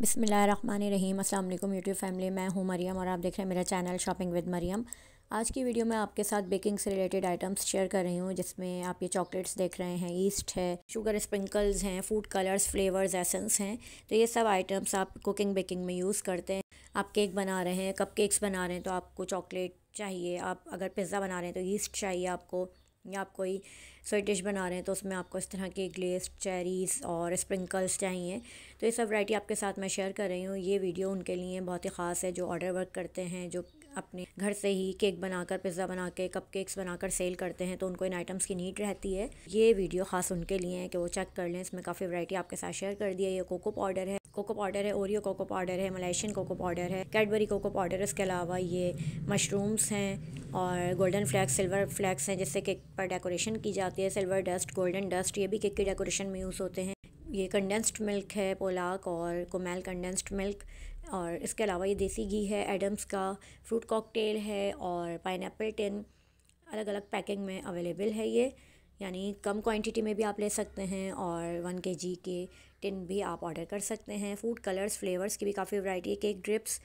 बिसमीम् असल YouTube family मैं हूँ मरियम और आप देख रहे हैं मेरा चैनल शॉपिंग विद मरियम आज की वीडियो में आपके साथ बेकिंग से रिलेटेड आइटम्स शेयर कर रही हूँ जिसमें आप ये चॉकलेट्स देख रहे हैं ईस्ट है शुगर स्प्रिंकल्स हैं फूड कलर्स फ्लेवर्स एसेंस हैं तो ये सब आइटम्स आप कुकिंग बेकिंग में यूज़ करते हैं आप केक बना रहे हैं कप केक्स बना रहे हैं तो आपको चॉकलेट चाहिए आप अगर पिज़्ज़ा बना रहे हैं तो ईस्ट चाहिए आपको या आप कोई स्वीट डिश बना रहे हैं तो उसमें आपको इस तरह के ग्लेस चेरीज़ और स्प्रिंकल्स चाहिए तो ये सब वैरायटी आपके साथ मैं शेयर कर रही हूँ ये वीडियो उनके लिए बहुत ही ख़ास है जो ऑर्डर वर्क करते हैं जो अपने घर से ही केक बनाकर पिज़्ज़ा बना के कप केक्स बनाकर सेल करते हैं तो उनको इन आइटम्स की नीड रहती है ये वीडियो खास उनके लिए है कि वो चेक कर लें इसमें काफ़ी वैरायटी आपके साथ शेयर कर दी है ये कोको पाउडर है कोको पाउडर है ओरियो कोको पाउडर है मलेशियन कोको पाउडर है कैडबरी कोको पाउडर इसके अलावा ये मशरूम्स हैं और गोल्डन फ्लैक्स सिल्वर फ्लैक्स हैं जिससे केक पर डेकोरेशन की जाती है सिल्वर डस्ट गोल्डन डस्ट ये भी केक की डेकोरेशन में यूज़ होते हैं ये कंडेंस्ड मिल्क है पोलाक और कोमेल कंडेंस्ड मिल्क और इसके अलावा ये देसी घी है एडम्स का फ्रूट कॉकटेल है और पाइन टिन अलग अलग पैकिंग में अवेलेबल है ये यानी कम क्वांटिटी में भी आप ले सकते हैं और वन के जी के टिन भी आप ऑर्डर कर सकते हैं फूड कलर्स फ्लेवर्स की भी काफ़ी वैरायटी है केक ड्रिप्स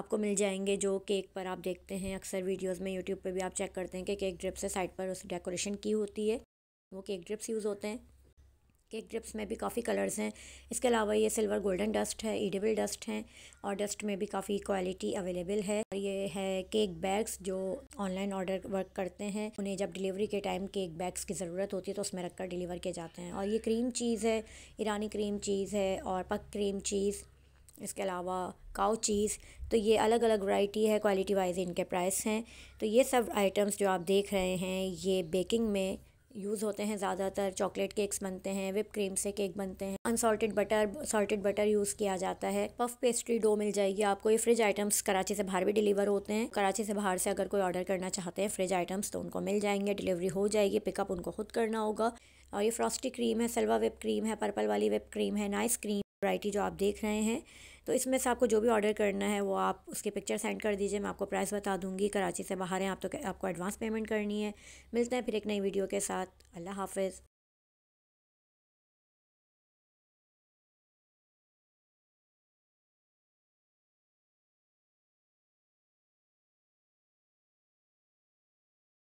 आपको मिल जाएंगे जो केक पर आप देखते हैं अक्सर वीडियोस में यूट्यूब पर भी आप चेक करते हैं कि केक ड्रिप्स से साइड पर उस डेकोरेशन की होती है वो केक ड्रिप्स यूज़ होते हैं केक ड्रिप्स में भी काफ़ी कलर्स हैं इसके अलावा ये सिल्वर गोल्डन डस्ट है ईडेबल डस्ट हैं और डस्ट में भी काफ़ी क्वालिटी अवेलेबल है और ये है केक बैग्स जो ऑनलाइन ऑर्डर वर्क करते हैं उन्हें जब डिलीवरी के टाइम केक बैग्स की ज़रूरत होती है तो उसमें रखकर डिलीवर किए जाते हैं और ये क्रीम चीज़ है ईरानी क्रीम चीज़ है और पक क्रीम चीज़ इसके अलावा काउ चीज़ तो ये अलग अलग वैरायटी है क्वालिटी वाइज इनके प्राइस हैं तो ये सब आइटम्स जो आप देख रहे हैं ये बेकिंग में यूज़ होते हैं ज़्यादातर चॉकलेट केक्स बनते हैं विप क्रीम से केक बनते हैं unsalted butter salted butter use किया जाता है पफ पेस्ट्री डो मिल जाएगी आपको ये फ्रिज आइटम्स कराची से बाहर भी डिलीवर होते हैं कराची से बाहर से अगर कोई ऑर्डर करना चाहते हैं फ्रिज आइटम्स तो उनको मिल जाएंगे डिलीवरी हो जाएगी पिकअप उनको खुद करना होगा और ये फ्रॉस्टी क्रीम है सलवा विप क्रीम है पर्पल वाली विप क्रीम है नाइस क्रीम वराइटी जो आप देख रहे हैं तो इसमें से आपको जो भी ऑर्डर करना है वो आप उसके पिक्चर सेंड कर दीजिए मैं आपको प्राइस बता दूँगी कराची से बाहर हैं आप तो आपको एडवांस पेमेंट करनी है मिलते हैं फिर एक नई वीडियो के साथ अल्लाह हाफिज़